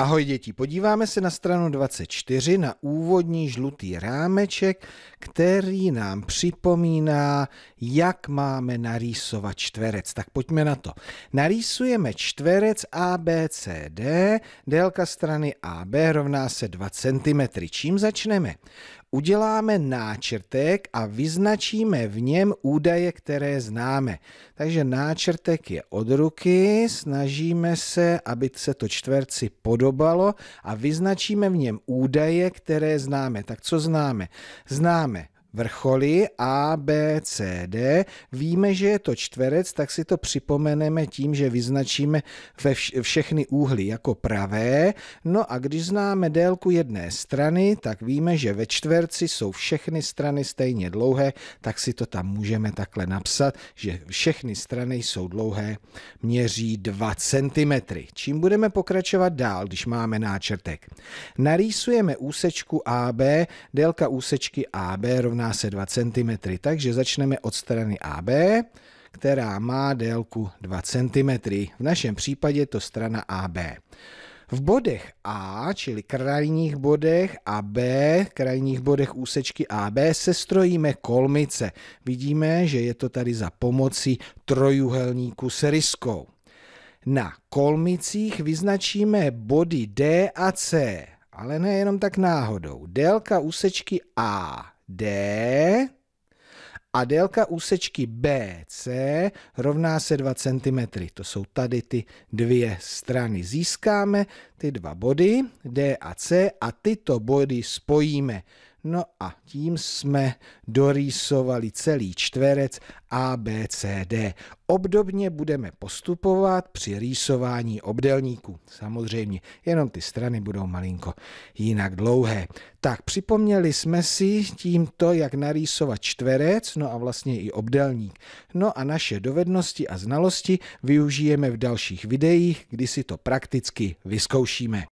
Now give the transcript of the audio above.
Ahoj děti, podíváme se na stranu 24 na úvodní žlutý rámeček, který nám připomíná, jak máme narýsovat čtverec. Tak pojďme na to. Narýsujeme čtverec ABCD, délka strany AB rovná se 2 cm. Čím začneme? uděláme náčrtek a vyznačíme v něm údaje, které známe. Takže náčrtek je od ruky, snažíme se, aby se to čtverci podobalo a vyznačíme v něm údaje, které známe. Tak co známe? Známe vrcholy A, B, C, D. Víme, že je to čtverec, tak si to připomeneme tím, že vyznačíme ve všechny úhly jako pravé. No a když známe délku jedné strany, tak víme, že ve čtverci jsou všechny strany stejně dlouhé, tak si to tam můžeme takhle napsat, že všechny strany jsou dlouhé, měří 2 cm. Čím budeme pokračovat dál, když máme náčrtek? Narýsujeme úsečku AB, délka úsečky AB rovná rovná se 2 cm, takže začneme od strany AB, která má délku 2 cm. V našem případě to strana AB. V bodech A, čili krajních bodech a B, krajních bodech úsečky AB, se strojíme kolmice. Vidíme, že je to tady za pomocí trojuhelníku s ryskou. Na kolmicích vyznačíme body D a C, ale nejenom tak náhodou. Délka úsečky A D a délka úsečky BC rovná se 2 cm. To jsou tady ty dvě strany. Získáme ty dva body D a C a tyto body spojíme. No a tím jsme dorýsovali celý čtverec ABCD. Obdobně budeme postupovat při rýsování obdelníku. Samozřejmě, jenom ty strany budou malinko jinak dlouhé. Tak připomněli jsme si tímto, jak narýsovat čtverec, no a vlastně i obdelník. No a naše dovednosti a znalosti využijeme v dalších videích, kdy si to prakticky vyzkoušíme.